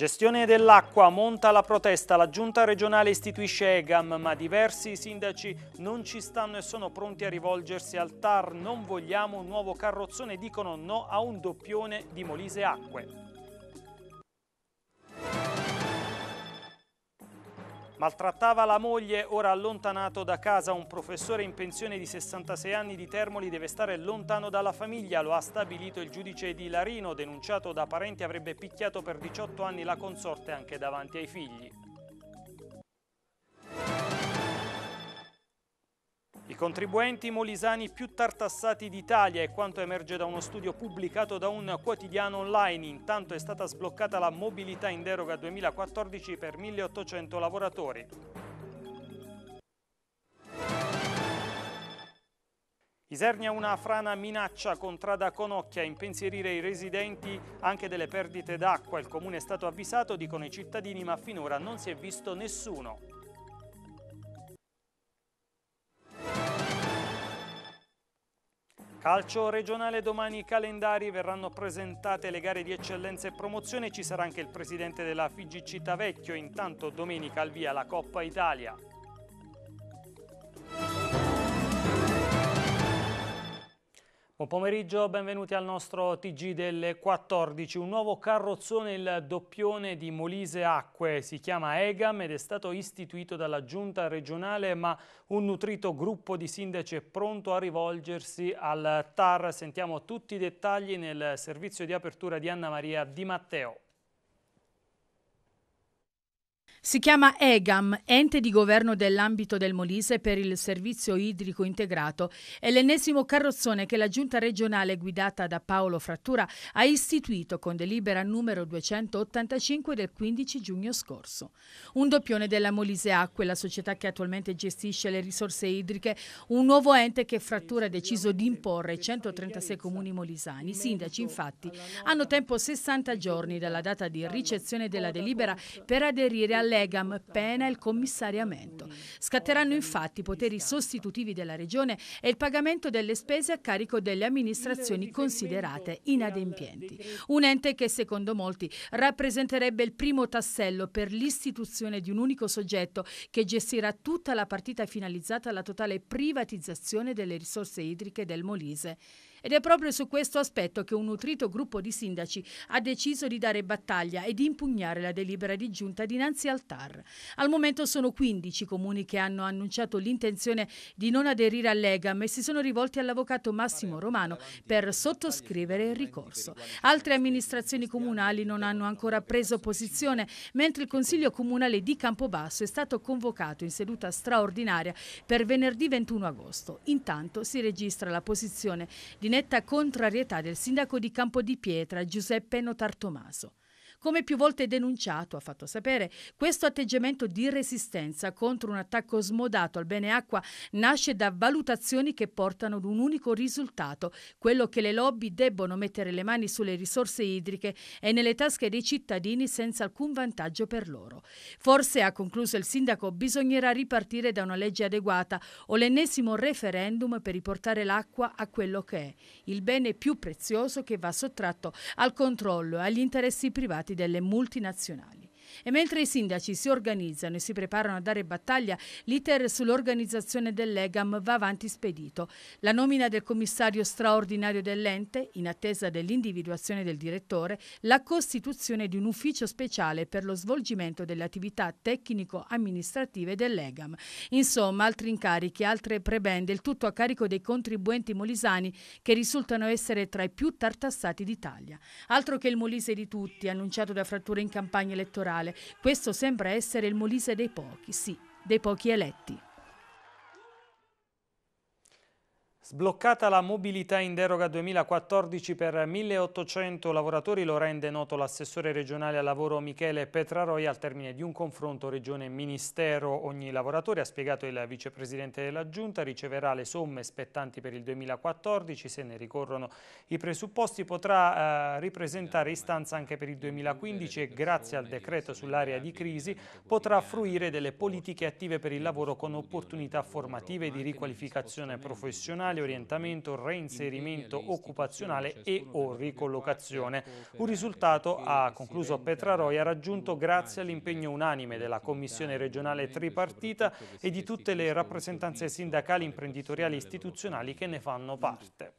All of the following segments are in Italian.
Gestione dell'acqua, monta la protesta, la giunta regionale istituisce EGAM, ma diversi sindaci non ci stanno e sono pronti a rivolgersi al TAR. Non vogliamo un nuovo carrozzone, dicono no a un doppione di Molise Acque. Maltrattava la moglie, ora allontanato da casa, un professore in pensione di 66 anni di Termoli deve stare lontano dalla famiglia, lo ha stabilito il giudice di Larino, denunciato da parenti avrebbe picchiato per 18 anni la consorte anche davanti ai figli. I contribuenti molisani più tartassati d'Italia è quanto emerge da uno studio pubblicato da un quotidiano online. Intanto è stata sbloccata la mobilità in deroga 2014 per 1800 lavoratori. Isernia una frana minaccia con Trada Conocchia a impensierire i residenti anche delle perdite d'acqua. Il comune è stato avvisato, dicono i cittadini, ma finora non si è visto nessuno. Calcio regionale domani i calendari, verranno presentate le gare di eccellenza e promozione, ci sarà anche il presidente della FIGI Citavecchio, intanto domenica al via la Coppa Italia. Buon pomeriggio, benvenuti al nostro TG delle 14. Un nuovo carrozzone, il doppione di Molise Acque, si chiama EGAM ed è stato istituito dalla giunta regionale, ma un nutrito gruppo di sindaci è pronto a rivolgersi al TAR. Sentiamo tutti i dettagli nel servizio di apertura di Anna Maria Di Matteo. Si chiama EGAM, ente di governo dell'ambito del Molise per il servizio idrico integrato. È l'ennesimo carrozzone che la giunta regionale guidata da Paolo Frattura ha istituito con delibera numero 285 del 15 giugno scorso. Un doppione della Molise Acque, la società che attualmente gestisce le risorse idriche, un nuovo ente che Frattura ha deciso di imporre ai 136 comuni molisani. I sindaci, infatti, hanno tempo 60 giorni dalla data di ricezione della delibera per aderire alla legam pena il commissariamento. Scatteranno infatti i poteri sostitutivi della Regione e il pagamento delle spese a carico delle amministrazioni considerate inadempienti. Un ente che secondo molti rappresenterebbe il primo tassello per l'istituzione di un unico soggetto che gestirà tutta la partita finalizzata alla totale privatizzazione delle risorse idriche del Molise ed è proprio su questo aspetto che un nutrito gruppo di sindaci ha deciso di dare battaglia e di impugnare la delibera di giunta dinanzi al TAR. Al momento sono 15 comuni che hanno annunciato l'intenzione di non aderire all'EGAM e si sono rivolti all'avvocato Massimo Romano per sottoscrivere il ricorso. Altre amministrazioni comunali non hanno ancora preso posizione, mentre il Consiglio Comunale di Campobasso è stato convocato in seduta straordinaria per venerdì 21 agosto. Intanto si registra la posizione di netta contrarietà del sindaco di Campo di Pietra Giuseppe Notartomaso. Come più volte denunciato, ha fatto sapere, questo atteggiamento di resistenza contro un attacco smodato al bene acqua nasce da valutazioni che portano ad un unico risultato, quello che le lobby debbono mettere le mani sulle risorse idriche e nelle tasche dei cittadini senza alcun vantaggio per loro. Forse, ha concluso il sindaco, bisognerà ripartire da una legge adeguata o l'ennesimo referendum per riportare l'acqua a quello che è, il bene più prezioso che va sottratto al controllo e agli interessi privati delle multinazionali. E mentre i sindaci si organizzano e si preparano a dare battaglia, l'iter sull'organizzazione dell'EGAM va avanti spedito. La nomina del commissario straordinario dell'ente, in attesa dell'individuazione del direttore, la costituzione di un ufficio speciale per lo svolgimento delle attività tecnico-amministrative dell'EGAM. Insomma, altri incarichi, altre prebende, il tutto a carico dei contribuenti molisani che risultano essere tra i più tartassati d'Italia. Altro che il Molise di tutti, annunciato da fratture in campagna elettorale, questo sembra essere il Molise dei pochi, sì, dei pochi eletti. Sbloccata la mobilità in deroga 2014 per 1800 lavoratori lo rende noto l'assessore regionale al lavoro Michele Petraroi al termine di un confronto regione-ministero. Ogni lavoratore, ha spiegato il vicepresidente della Giunta, riceverà le somme spettanti per il 2014. Se ne ricorrono i presupposti potrà eh, ripresentare istanza anche per il 2015 e grazie al decreto sull'area di crisi potrà fruire delle politiche attive per il lavoro con opportunità formative di riqualificazione professionale sociale, orientamento, reinserimento occupazionale cioè e o ricollocazione. Ecco, Un risultato, ha concluso Petraroia, raggiunto grazie all'impegno unanime della Commissione regionale tripartita e di tutte le rappresentanze sindacali, imprenditoriali e istituzionali che ne fanno parte.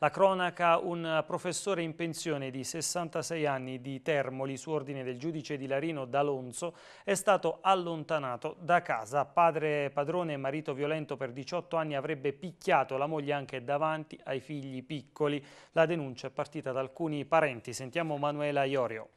La cronaca, un professore in pensione di 66 anni di Termoli su ordine del giudice di Larino D'Alonso è stato allontanato da casa. Padre padrone e marito violento per 18 anni avrebbe picchiato la moglie anche davanti ai figli piccoli. La denuncia è partita da alcuni parenti. Sentiamo Manuela Iorio.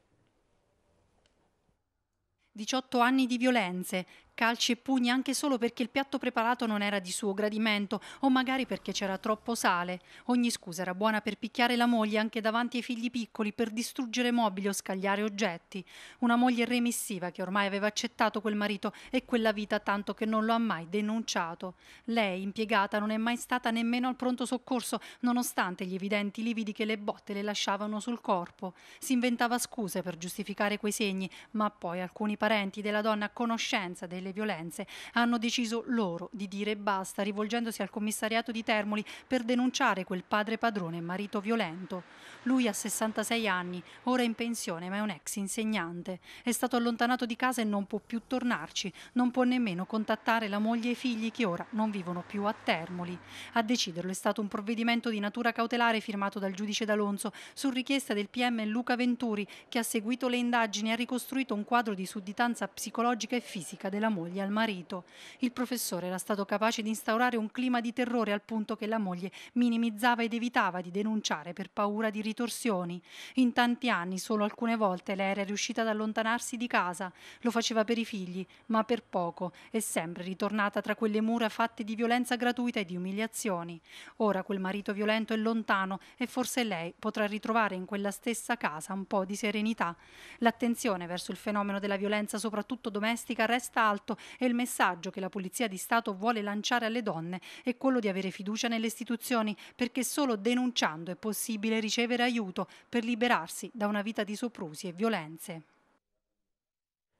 18 anni di violenze, calci e pugni anche solo perché il piatto preparato non era di suo gradimento o magari perché c'era troppo sale. Ogni scusa era buona per picchiare la moglie anche davanti ai figli piccoli, per distruggere mobili o scagliare oggetti. Una moglie remissiva che ormai aveva accettato quel marito e quella vita tanto che non lo ha mai denunciato. Lei, impiegata, non è mai stata nemmeno al pronto soccorso, nonostante gli evidenti lividi che le botte le lasciavano sul corpo. Si inventava scuse per giustificare quei segni, ma poi alcuni parenti della donna a conoscenza delle alle violenze, hanno deciso loro di dire basta rivolgendosi al commissariato di Termoli per denunciare quel padre padrone e marito violento. Lui ha 66 anni, ora in pensione ma è un ex insegnante. È stato allontanato di casa e non può più tornarci, non può nemmeno contattare la moglie e i figli che ora non vivono più a Termoli. A deciderlo è stato un provvedimento di natura cautelare firmato dal giudice D'Alonso su richiesta del PM Luca Venturi che ha seguito le indagini e ha ricostruito un quadro di sudditanza psicologica e fisica della moglie al marito. Il professore era stato capace di instaurare un clima di terrore al punto che la moglie minimizzava ed evitava di denunciare per paura di ritorsioni. In tanti anni solo alcune volte lei era riuscita ad allontanarsi di casa, lo faceva per i figli, ma per poco e sempre ritornata tra quelle mura fatte di violenza gratuita e di umiliazioni. Ora quel marito violento è lontano e forse lei potrà ritrovare in quella stessa casa un po' di serenità. L'attenzione verso il fenomeno della violenza, soprattutto domestica, resta alta alto e il messaggio che la Polizia di Stato vuole lanciare alle donne è quello di avere fiducia nelle istituzioni perché solo denunciando è possibile ricevere aiuto per liberarsi da una vita di soprusi e violenze.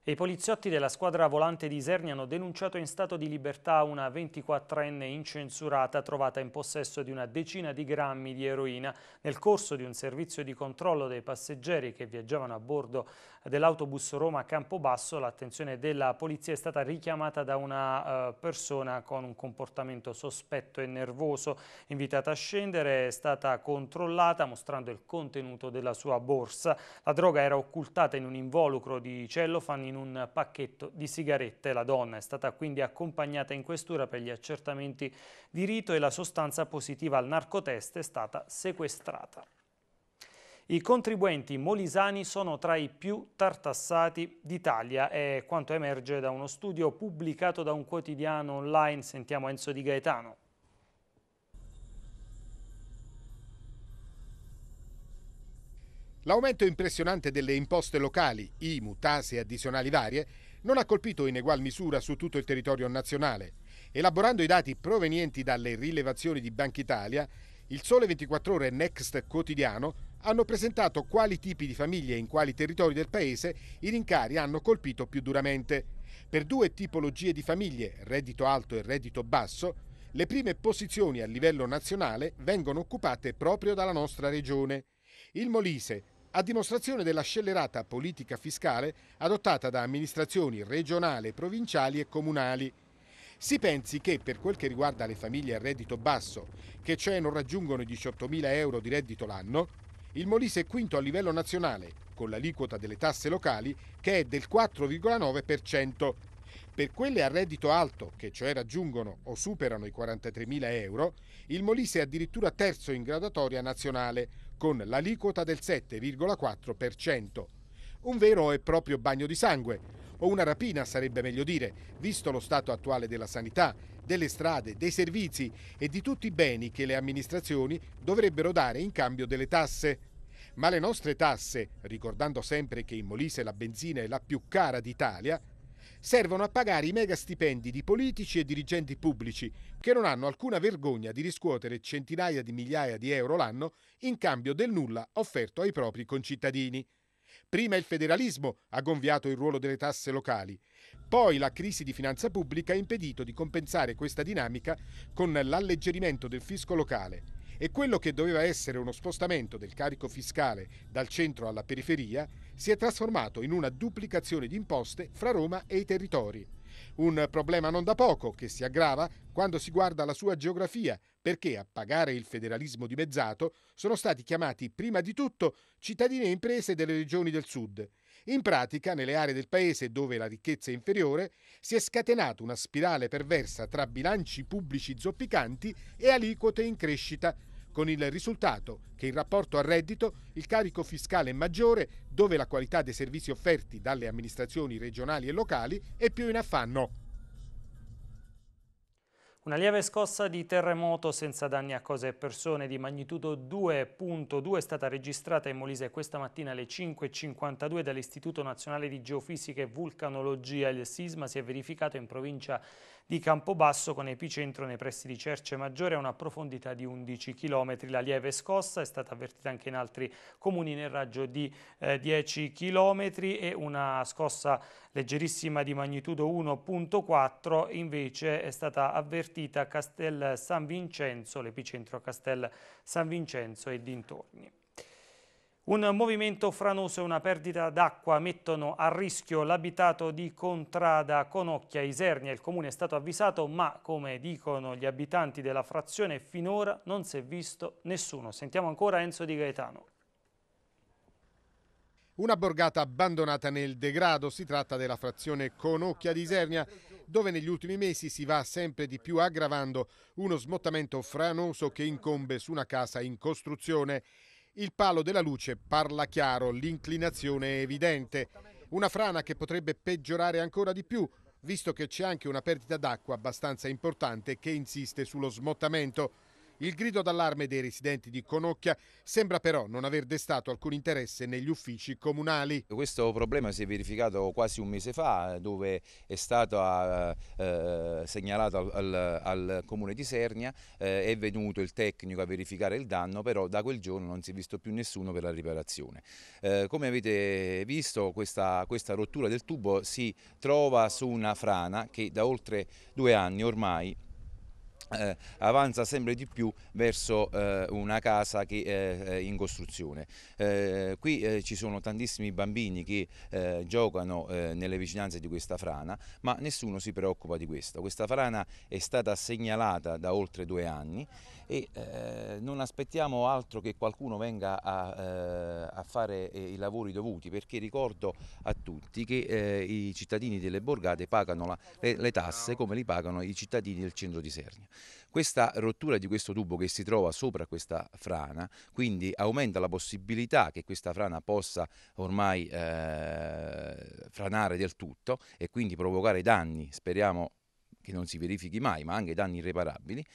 I poliziotti della squadra volante di Iserni hanno denunciato in stato di libertà una 24enne incensurata trovata in possesso di una decina di grammi di eroina nel corso di un servizio di controllo dei passeggeri che viaggiavano a bordo dell'autobus Roma Campobasso. L'attenzione della polizia è stata richiamata da una eh, persona con un comportamento sospetto e nervoso. Invitata a scendere è stata controllata mostrando il contenuto della sua borsa. La droga era occultata in un involucro di cellophane in un pacchetto di sigarette. La donna è stata quindi accompagnata in questura per gli accertamenti di rito e la sostanza positiva al narcotest è stata sequestrata. I contribuenti molisani sono tra i più tartassati d'Italia, è quanto emerge da uno studio pubblicato da un quotidiano online, sentiamo Enzo Di Gaetano. L'aumento impressionante delle imposte locali, IMU, tasse e addizionali varie, non ha colpito in egual misura su tutto il territorio nazionale. Elaborando i dati provenienti dalle rilevazioni di Banca Italia, il Sole 24 Ore Next Quotidiano hanno presentato quali tipi di famiglie e in quali territori del paese i rincari hanno colpito più duramente. Per due tipologie di famiglie, reddito alto e reddito basso, le prime posizioni a livello nazionale vengono occupate proprio dalla nostra regione. Il Molise, a dimostrazione della scellerata politica fiscale adottata da amministrazioni regionali, provinciali e comunali. Si pensi che per quel che riguarda le famiglie a reddito basso, che cioè non raggiungono i 18.000 euro di reddito l'anno, il Molise è quinto a livello nazionale, con l'aliquota delle tasse locali che è del 4,9%. Per quelle a reddito alto, che cioè raggiungono o superano i 43.000 euro, il Molise è addirittura terzo in gradatoria nazionale, con l'aliquota del 7,4%. Un vero e proprio bagno di sangue, o una rapina sarebbe meglio dire, visto lo stato attuale della sanità, delle strade, dei servizi e di tutti i beni che le amministrazioni dovrebbero dare in cambio delle tasse. Ma le nostre tasse, ricordando sempre che in Molise la benzina è la più cara d'Italia, servono a pagare i mega stipendi di politici e dirigenti pubblici che non hanno alcuna vergogna di riscuotere centinaia di migliaia di euro l'anno in cambio del nulla offerto ai propri concittadini. Prima il federalismo ha gonfiato il ruolo delle tasse locali, poi la crisi di finanza pubblica ha impedito di compensare questa dinamica con l'alleggerimento del fisco locale e quello che doveva essere uno spostamento del carico fiscale dal centro alla periferia si è trasformato in una duplicazione di imposte fra Roma e i territori. Un problema non da poco che si aggrava quando si guarda la sua geografia, perché a pagare il federalismo dimezzato sono stati chiamati prima di tutto cittadini e imprese delle regioni del sud. In pratica, nelle aree del paese dove la ricchezza è inferiore, si è scatenata una spirale perversa tra bilanci pubblici zoppicanti e aliquote in crescita con il risultato che in rapporto al reddito il carico fiscale è maggiore dove la qualità dei servizi offerti dalle amministrazioni regionali e locali è più in affanno. Una lieve scossa di terremoto senza danni a cose e persone di magnitudo 2.2 è stata registrata in Molise questa mattina alle 5.52 dall'Istituto Nazionale di Geofisica e Vulcanologia. Il sisma si è verificato in provincia di Campobasso con epicentro nei pressi di Cerce Maggiore a una profondità di 11 km. La lieve scossa è stata avvertita anche in altri comuni nel raggio di eh, 10 km e una scossa leggerissima di magnitudo 1.4 invece è stata avvertita a Castel San Vincenzo, l'epicentro a Castel San Vincenzo e dintorni. Un movimento franoso e una perdita d'acqua mettono a rischio l'abitato di Contrada Conocchia Isernia. Il comune è stato avvisato ma, come dicono gli abitanti della frazione, finora non si è visto nessuno. Sentiamo ancora Enzo Di Gaetano. Una borgata abbandonata nel degrado, si tratta della frazione Conocchia di Isernia, dove negli ultimi mesi si va sempre di più aggravando uno smottamento franoso che incombe su una casa in costruzione. Il palo della luce parla chiaro, l'inclinazione è evidente. Una frana che potrebbe peggiorare ancora di più, visto che c'è anche una perdita d'acqua abbastanza importante che insiste sullo smottamento. Il grido d'allarme dei residenti di Conocchia sembra però non aver destato alcun interesse negli uffici comunali. Questo problema si è verificato quasi un mese fa dove è stato eh, eh segnalato al, al, comune di Sernia, eh, è venuto il tecnico a verificare il danno, però da quel giorno non si è visto più nessuno per la riparazione. Eh, come avete visto questa, questa rottura del tubo si trova su una frana che da oltre due anni ormai eh, avanza sempre di più verso eh, una casa che è eh, eh, in costruzione. Eh, qui ci sono tantissimi bambini che giocano nelle vicinanze di questa frana, ma nessuno si preoccupa di questo. Questa frana è stata segnalata da oltre due anni e eh, non aspettiamo altro che qualcuno venga a, eh, a fare eh, i lavori dovuti perché ricordo a tutti che eh, i cittadini delle borgate pagano la, le, eh, le, tasse come li pagano i cittadini del centro di Sernia. Questa rottura di questo tubo che si trova sopra questa frana quindi aumenta la possibilità che questa frana possa ormai eh, franare del tutto e quindi provocare danni, speriamo che non si verifichi mai, ma anche danni irreparabili.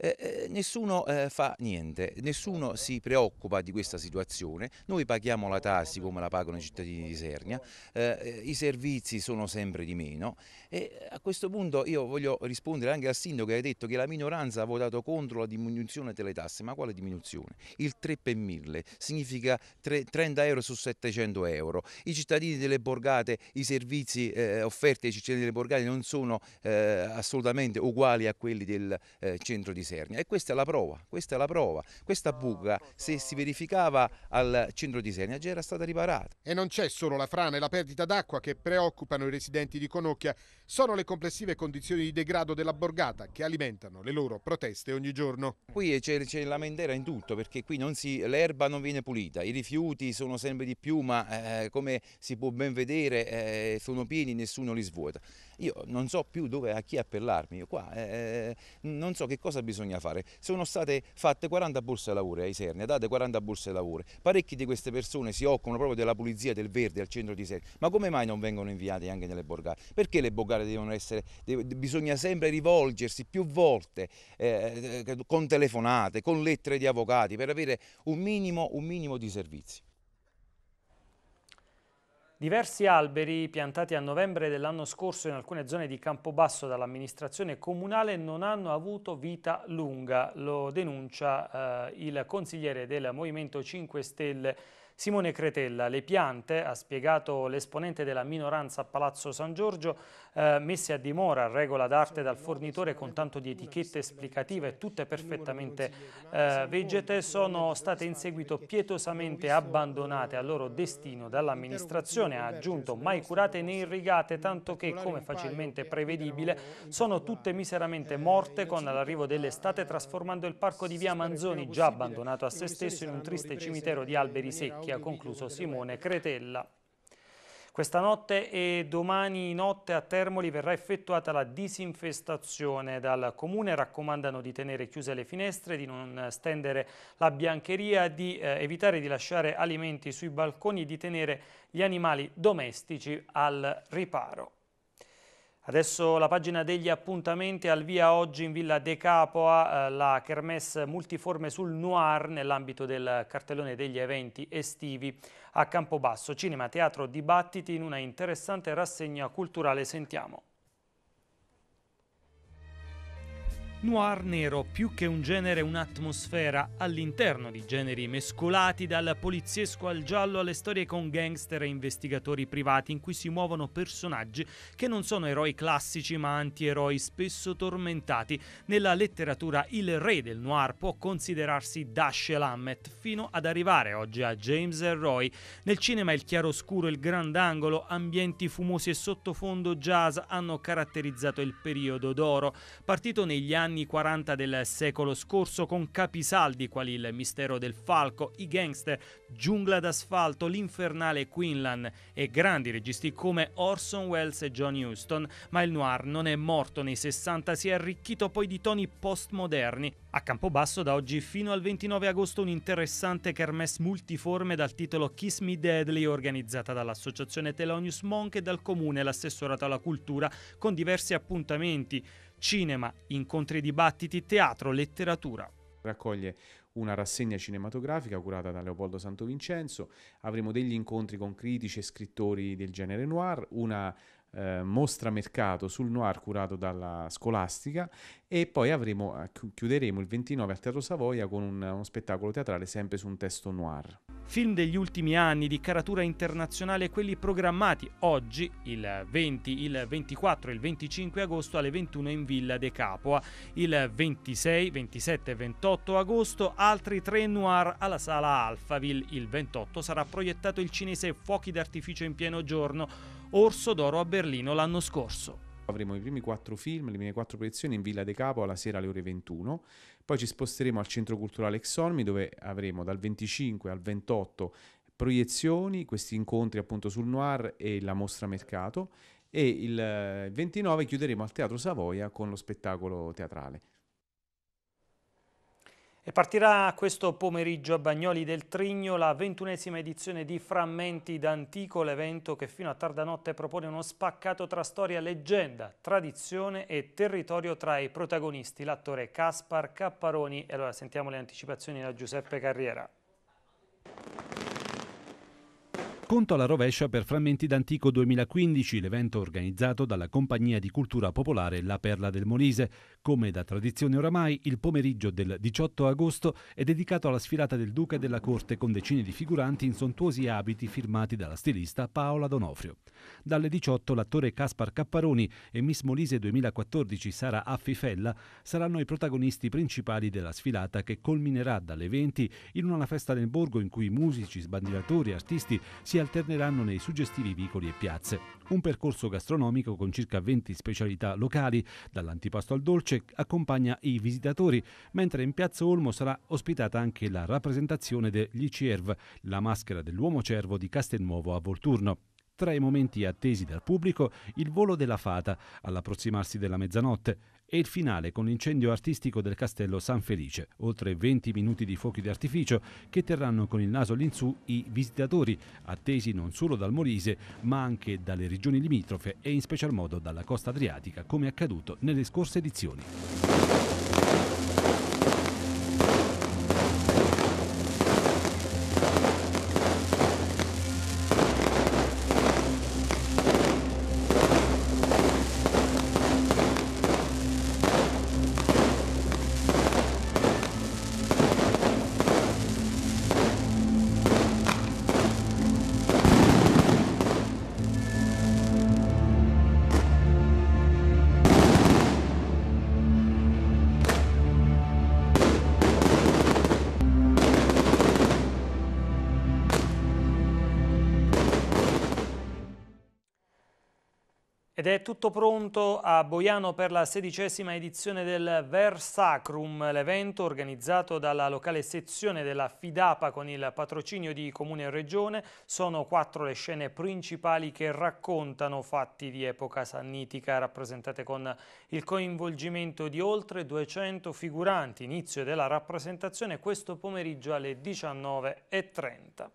Eh, eh, nessuno eh, fa niente, nessuno si preoccupa di questa situazione, noi paghiamo la tassi come la pagano i cittadini di Sernia, eh, i servizi sono sempre di meno e a questo punto io voglio rispondere anche al sindaco che ha detto che la minoranza ha votato contro la diminuzione delle tasse, ma quale diminuzione? Il 3 per 1000 significa 3, 30 euro su 700 euro, i cittadini delle borgate, i servizi eh, offerti ai cittadini delle borgate non sono eh, assolutamente uguali a quelli del centro di Sernia. Isernia e questa è la prova, questa è la prova. Questa buca se si verificava al centro di Isernia già era stata riparata. E non c'è solo la frana e la perdita d'acqua che preoccupano i residenti di Conocchia, sono le complessive condizioni di degrado della borgata che alimentano le loro proteste ogni giorno. Qui c'è, la mendera in tutto perché qui l'erba non viene pulita, i rifiuti sono sempre di più ma eh, come si può ben vedere eh, sono pieni, nessuno li svuota. Io non so più dove, a chi appellarmi, Io qua eh, eh, non so che cosa bisogna bisogna fare? Sono state fatte 40 borse lavoro a Isernia, date 40 borse lavoro, parecchi di queste persone si occupano proprio della pulizia del verde al centro di Isernia, ma come mai non vengono inviate anche nelle borgate? Perché le borgate devono essere, bisogna sempre rivolgersi più volte eh, eh, con telefonate, con lettere di avvocati per avere un minimo, un minimo di servizi. Diversi alberi piantati a novembre dell'anno scorso in alcune zone di Campobasso dall'amministrazione comunale non hanno avuto vita lunga, lo denuncia eh, il consigliere del Movimento 5 Stelle Simone Cretella, le piante, ha spiegato l'esponente della minoranza a Palazzo San Giorgio, eh, messe a dimora a regola d'arte dal fornitore con tanto di etichette esplicative, tutte perfettamente eh, vegete, sono state in seguito pietosamente abbandonate al loro destino dall'amministrazione, ha aggiunto mai curate né irrigate, tanto che, come facilmente prevedibile, sono tutte miseramente morte con l'arrivo dell'estate trasformando il parco di via Manzoni, già abbandonato a se stesso, in un triste cimitero di alberi secchi che ha concluso Simone Cretella. Questa notte e domani notte a Termoli verrà effettuata la disinfestazione. Dal comune raccomandano di tenere chiuse le finestre, di non stendere la biancheria, di eh, evitare di lasciare alimenti sui balconi e di tenere gli animali domestici al riparo. Adesso la pagina degli appuntamenti al via oggi in Villa De Capua, eh, la kermesse multiforme sul noir nell'ambito del cartellone degli eventi estivi a Campobasso. Cinema, teatro, dibattiti in una interessante rassegna culturale. Sentiamo. Noir nero, più che un genere, un'atmosfera all'interno di generi mescolati dal poliziesco al giallo alle storie con gangster e investigatori privati in cui si muovono personaggi che non sono eroi classici ma antieroi spesso tormentati. Nella letteratura il re del noir può considerarsi Dashiell Hammett fino ad arrivare oggi a James Roy. Nel cinema il chiaroscuro, il grandangolo, ambienti fumosi e sottofondo jazz hanno caratterizzato il periodo d'oro, partito negli anni anni 40 del secolo scorso con capisaldi quali il mistero del falco, i gangster, giungla d'asfalto, l'infernale Quinlan e grandi registi come Orson Welles e John Huston, ma il noir non è morto nei 60, si è arricchito poi di toni postmoderni. A Campobasso da oggi fino al 29 agosto un interessante kermesse multiforme dal titolo Kiss Me Deadly organizzata dall'associazione Telonius Monk e dal comune, l'assessorato alla cultura, con diversi appuntamenti cinema, incontri e dibattiti, teatro, letteratura. Raccoglie una rassegna cinematografica curata da Leopoldo Santo Vincenzo, avremo degli incontri con critici e scrittori del genere noir, una eh, mostra mercato sul noir curato dalla Scolastica e poi avremo, eh, chiuderemo il 29 al Teatro Savoia con un, uno spettacolo teatrale sempre su un testo noir. Film degli ultimi anni di caratura internazionale, quelli programmati oggi, il 20, il 24 e il 25 agosto alle 21 in Villa De Capua, il 26, 27 e 28 agosto altri tre noir alla sala Alphaville, il 28 sarà proiettato il cinese Fuochi d'artificio in pieno giorno, Orso d'oro a Berlino l'anno scorso avremo i primi quattro film, le prime quattro proiezioni in Villa De Capo alla sera alle ore 21, poi ci sposteremo al Centro Culturale Exormi dove avremo dal 25 al 28 proiezioni, questi incontri appunto sul noir e la mostra mercato e il 29 eh, chiuderemo al Teatro Savoia con lo spettacolo teatrale. E partirà questo pomeriggio a Bagnoli del Trigno la ventunesima edizione di Frammenti d'Antico, l'evento che fino a tarda notte propone uno spaccato tra storia, leggenda, tradizione e territorio tra i protagonisti, l'attore Caspar Capparoni. E allora sentiamo le anticipazioni da Giuseppe Carriera. Conto alla rovescia per Frammenti d'Antico 2015, l'evento organizzato dalla Compagnia di Cultura Popolare La Perla del Molise. Come da tradizione oramai, il pomeriggio del 18 agosto è dedicato alla sfilata del Duca e della Corte con decine di figuranti in sontuosi abiti firmati dalla stilista Paola Donofrio. Dalle 18 l'attore Caspar Capparoni e Miss Molise 2014 Sara Affifella saranno i protagonisti principali della sfilata che culminerà dalle 20 in una festa nel borgo in cui musici, sbandieratori, artisti si alterneranno nei suggestivi vicoli e piazze. Un percorso gastronomico con circa 20 specialità locali, dall'antipasto al dolce, accompagna i visitatori, mentre in Piazza Olmo sarà ospitata anche la rappresentazione degli Cerv, la maschera dell'uomo cervo di Castelnuovo a Volturno. Tra i momenti attesi dal pubblico, il volo della fata all'approssimarsi della mezzanotte, e il finale con l'incendio artistico del castello San Felice, oltre 20 minuti di fuochi d'artificio che terranno con il naso all'insù i visitatori, attesi non solo dal Molise ma anche dalle regioni limitrofe e in special modo dalla costa adriatica come accaduto nelle scorse edizioni. è tutto pronto a Boiano per la sedicesima edizione del Versacrum, l'evento organizzato dalla locale sezione della Fidapa con il patrocinio di Comune e Regione. Sono quattro le scene principali che raccontano fatti di epoca sannitica, rappresentate con il coinvolgimento di oltre 200 figuranti. Inizio della rappresentazione questo pomeriggio alle 19.30.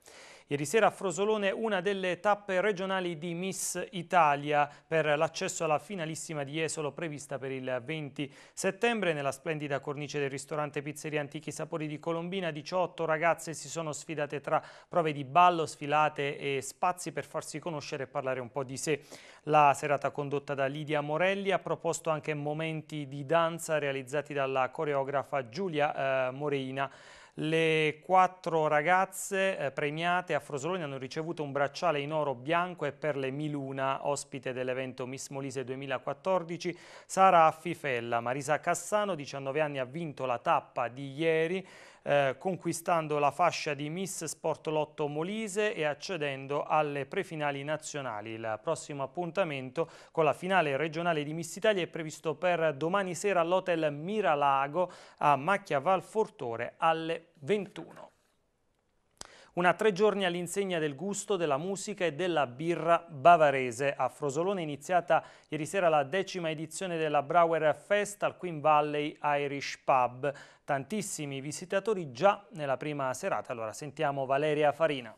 Ieri sera a Frosolone una delle tappe regionali di Miss Italia per l'accesso alla finalissima di Esolo prevista per il 20 settembre. Nella splendida cornice del ristorante Pizzeria Antichi Sapori di Colombina 18 ragazze si sono sfidate tra prove di ballo, sfilate e spazi per farsi conoscere e parlare un po' di sé. La serata condotta da Lidia Morelli ha proposto anche momenti di danza realizzati dalla coreografa Giulia eh, Moreina. Le quattro ragazze eh, premiate a Frosolone hanno ricevuto un bracciale in oro bianco e perle Miluna, ospite dell'evento Miss Molise 2014, Sara Affifella. Marisa Cassano, 19 anni, ha vinto la tappa di ieri eh, conquistando la fascia di Miss Sport Lotto Molise e accedendo alle prefinali nazionali. Il prossimo appuntamento con la finale regionale di Miss Italia è previsto per domani sera all'hotel Miralago a Macchia Val Fortore alle 21. Una tre giorni all'insegna del gusto, della musica e della birra bavarese. A Frosolone è iniziata ieri sera la decima edizione della Brower Fest al Queen Valley Irish Pub. Tantissimi visitatori già nella prima serata. Allora sentiamo Valeria Farina.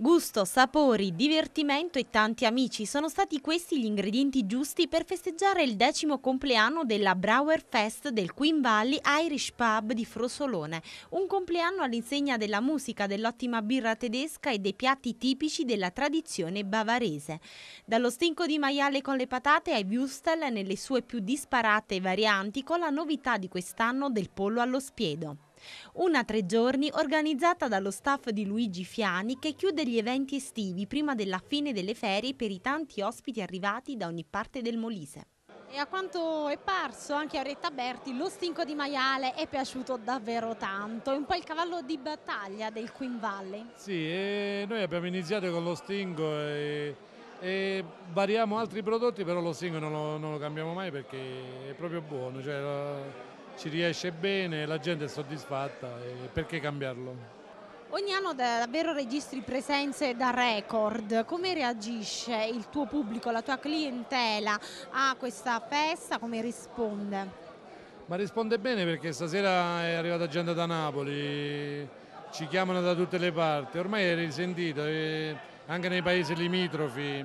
Gusto, sapori, divertimento e tanti amici sono stati questi gli ingredienti giusti per festeggiare il decimo compleanno della Brower Fest del Queen Valley Irish Pub di Frosolone. Un compleanno all'insegna della musica, dell'ottima birra tedesca e dei piatti tipici della tradizione bavarese. Dallo stinco di maiale con le patate ai Wustel nelle sue più disparate varianti con la novità di quest'anno del pollo allo spiedo. Una tre giorni organizzata dallo staff di Luigi Fiani che chiude gli eventi estivi prima della fine delle ferie per i tanti ospiti arrivati da ogni parte del Molise. E a quanto è parso anche a Retta Berti, lo stinco di maiale è piaciuto davvero tanto, è un po' il cavallo di battaglia del Queen Valley. Sì, noi abbiamo iniziato con lo stinco e, e variamo altri prodotti, però lo stinco non lo, non lo cambiamo mai perché è proprio buono. Cioè, ci riesce bene, la gente è soddisfatta e perché cambiarlo? Ogni anno davvero registri presenze da record, come reagisce il tuo pubblico, la tua clientela a questa festa, come risponde? Ma risponde bene perché stasera è arrivata gente da Napoli, ci chiamano da tutte le parti, ormai è risentita anche nei paesi limitrofi,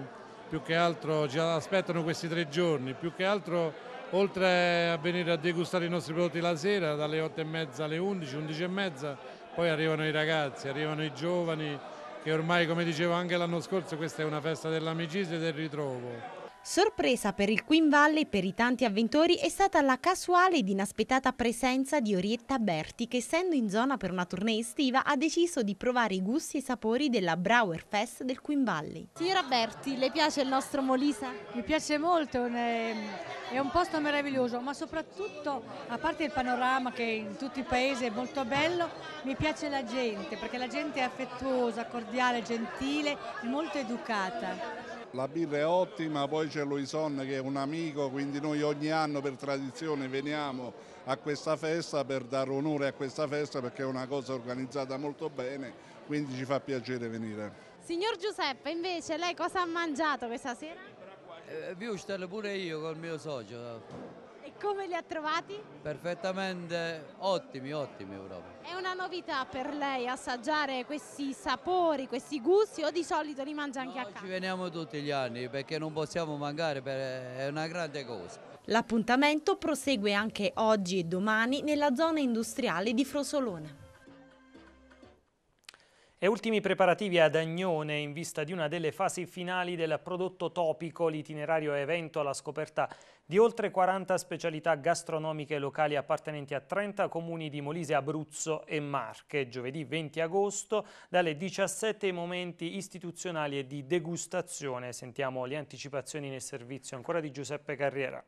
più che altro ci aspettano questi tre giorni, più che altro oltre a venire a degustare i nostri prodotti la sera dalle 8 e mezza alle 11, 11 e mezza, poi arrivano i ragazzi, arrivano i giovani che ormai come dicevo anche l'anno scorso questa è una festa dell'amicizia e del ritrovo Sorpresa per il Queen Valley e per i tanti avventori è stata la casuale ed inaspettata presenza di Orietta Berti che essendo in zona per una tournée estiva ha deciso di provare i gusti e i sapori della Brower Fest del Queen Valley. Signora Berti, le piace il nostro Molisa? Mi piace molto, è un posto meraviglioso, ma soprattutto, a parte il panorama che in tutto il paese è molto bello, mi piace la gente, perché la gente è affettuosa, cordiale, gentile e molto educata la birra è ottima, poi c'è Luison che è un amico, quindi noi ogni anno per tradizione veniamo a questa festa per dare onore a questa festa perché è una cosa organizzata molto bene, quindi ci fa piacere venire. Signor Giuseppe, invece lei cosa ha mangiato questa sera? Eh, Viustel pure io col mio socio. Come li ha trovati? Perfettamente ottimi, ottimi proprio. È una novità per lei assaggiare questi sapori, questi gusti o di solito li mangia anche no, a casa? ci veniamo tutti gli anni perché non possiamo mancare, è una grande cosa. L'appuntamento prosegue anche oggi e domani nella zona industriale di Frosolone. E ultimi preparativi ad Agnone in vista di una delle fasi finali del prodotto topico, l'itinerario evento alla scoperta di oltre 40 specialità gastronomiche locali appartenenti a 30 comuni di Molise, Abruzzo e Marche. Giovedì 20 agosto dalle 17 ai momenti istituzionali e di degustazione. Sentiamo le anticipazioni nel servizio ancora di Giuseppe Carriera.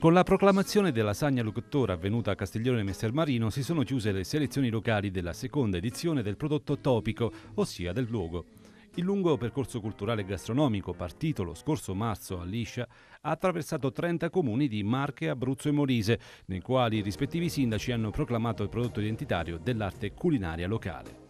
Con la proclamazione della Sagna Locuttora avvenuta a Castiglione Messer Marino si sono chiuse le selezioni locali della seconda edizione del prodotto topico, ossia del luogo. Il lungo percorso culturale e gastronomico partito lo scorso marzo a Liscia ha attraversato 30 comuni di Marche, Abruzzo e Molise, nei quali i rispettivi sindaci hanno proclamato il prodotto identitario dell'arte culinaria locale.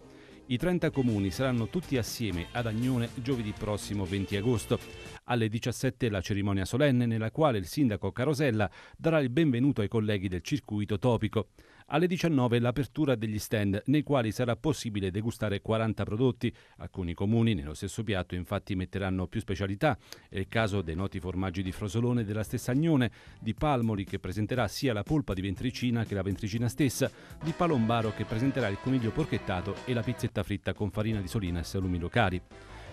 I 30 comuni saranno tutti assieme ad Agnone giovedì prossimo 20 agosto. Alle 17 la cerimonia solenne nella quale il sindaco Carosella darà il benvenuto ai colleghi del circuito topico. Alle 19 l'apertura degli stand nei quali sarà possibile degustare 40 prodotti. Alcuni comuni nello stesso piatto infatti metteranno più specialità. È il caso dei noti formaggi di Frosolone della stessa Agnone, di Palmoli che presenterà sia la polpa di ventricina che la ventricina stessa, di Palombaro che presenterà il coniglio porchettato e la pizzetta fritta con farina di solina e salumi locali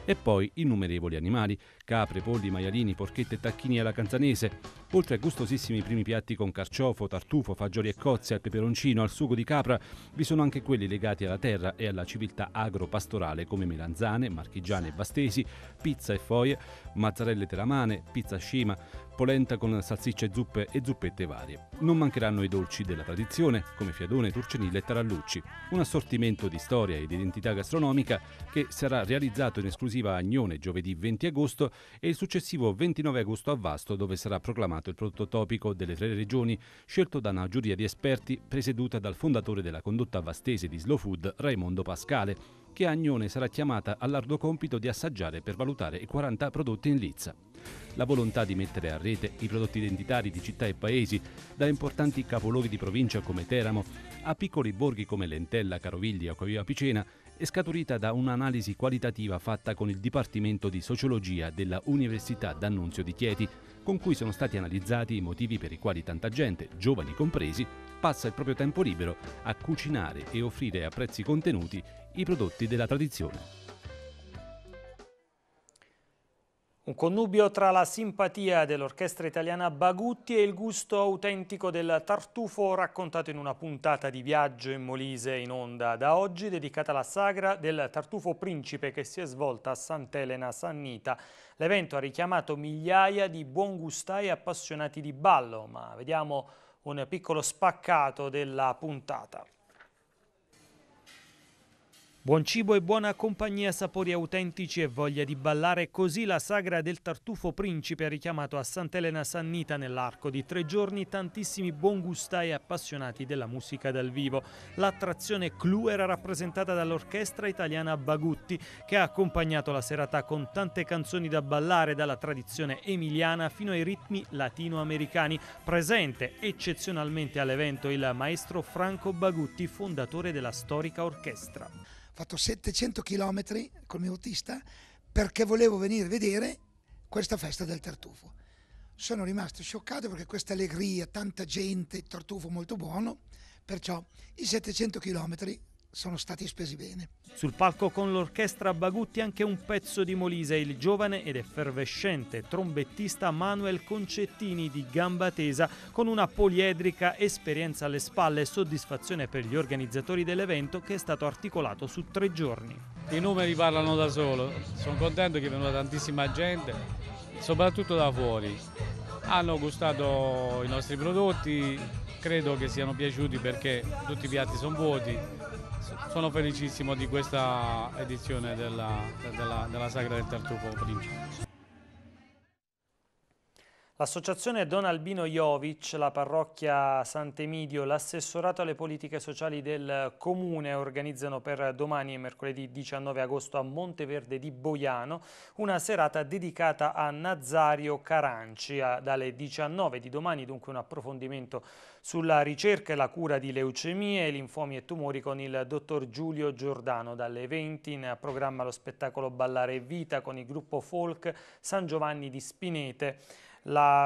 e poi innumerevoli animali capre, polli, maialini, porchette e tacchini alla canzanese, oltre a gustosissimi primi piatti con carciofo, tartufo, fagioli e cozze, al peperoncino, al sugo di capra, vi sono anche quelli legati alla terra e alla civiltà agro-pastorale come melanzane, marchigiane e bastesi, pizza e foie, mazzarelle teramane, pizza scima, polenta con salsicce, e zuppe e zuppette varie. Non mancheranno i dolci della tradizione, come fiadone, turcenille e tarallucci. Un assortimento di storia ed identità gastronomica che sarà realizzato in esclusiva a Agnone giovedì 20 agosto e il successivo 29 agosto a Vasto dove sarà proclamato il prodotto topico delle tre regioni scelto da una giuria di esperti presieduta dal fondatore della condotta vastese di Slow Food Raimondo Pascale che a Agnone sarà chiamata all'arduo compito di assaggiare per valutare i 40 prodotti in lizza. La volontà di mettere a rete i prodotti identitari di città e paesi, da importanti capoluoghi di provincia come Teramo a piccoli borghi come Lentella, Caroviglia o Covia Picena, è scaturita da un'analisi qualitativa fatta con il Dipartimento di Sociologia della Università D'Annunzio di Chieti, con cui sono stati analizzati i motivi per i quali tanta gente, giovani compresi, passa il proprio tempo libero a cucinare e offrire a prezzi contenuti i prodotti della tradizione. Un connubio tra la simpatia dell'orchestra italiana Bagutti e il gusto autentico del tartufo raccontato in una puntata di viaggio in Molise in onda da oggi dedicata alla sagra del tartufo principe che si è svolta a Sant'Elena Sannita. L'evento ha richiamato migliaia di buongustai appassionati di ballo, ma vediamo un piccolo spaccato della puntata. Buon cibo e buona compagnia, sapori autentici e voglia di ballare, così la sagra del tartufo principe ha richiamato a Sant'Elena Sannita nell'arco di tre giorni tantissimi buongustai appassionati della musica dal vivo. L'attrazione clou era rappresentata dall'orchestra italiana Bagutti che ha accompagnato la serata con tante canzoni da ballare dalla tradizione emiliana fino ai ritmi latinoamericani. Presente eccezionalmente all'evento il maestro Franco Bagutti, fondatore della storica orchestra fatto 700 km col mio autista perché volevo venire a vedere questa festa del tartufo. Sono rimasto scioccato perché questa allegria, tanta gente, il tartufo molto buono, perciò i 700 km sono stati spesi bene. Sul palco con l'orchestra Bagutti anche un pezzo di Molise, il giovane ed effervescente trombettista Manuel Concettini di gamba tesa, con una poliedrica esperienza alle spalle e soddisfazione per gli organizzatori dell'evento che è stato articolato su tre giorni. I numeri parlano da solo, sono contento che è venuta tantissima gente, soprattutto da fuori. Hanno gustato i nostri prodotti, credo che siano piaciuti perché tutti i piatti sono vuoti, sono felicissimo di questa edizione della, della, della Sagra del Tartufo Principe. L'associazione Don Albino Jovic, la parrocchia Sant'Emidio, l'assessorato alle politiche sociali del comune organizzano per domani e mercoledì 19 agosto a Monteverde di Boiano una serata dedicata a Nazario Caranci. Dalle 19 di domani dunque un approfondimento sulla ricerca e la cura di leucemie, linfomi e tumori con il dottor Giulio Giordano. Dalle 20 in programma lo spettacolo Ballare Vita con il gruppo folk San Giovanni di Spinete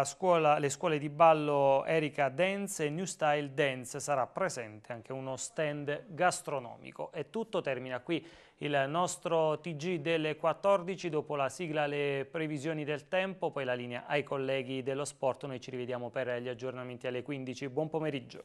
scuola, le scuole di ballo Erika Dance e New Style Dance sarà presente anche uno stand gastronomico. E tutto termina qui il nostro TG delle 14, dopo la sigla le previsioni del tempo, poi la linea ai colleghi dello sport. Noi ci rivediamo per gli aggiornamenti alle 15. Buon pomeriggio.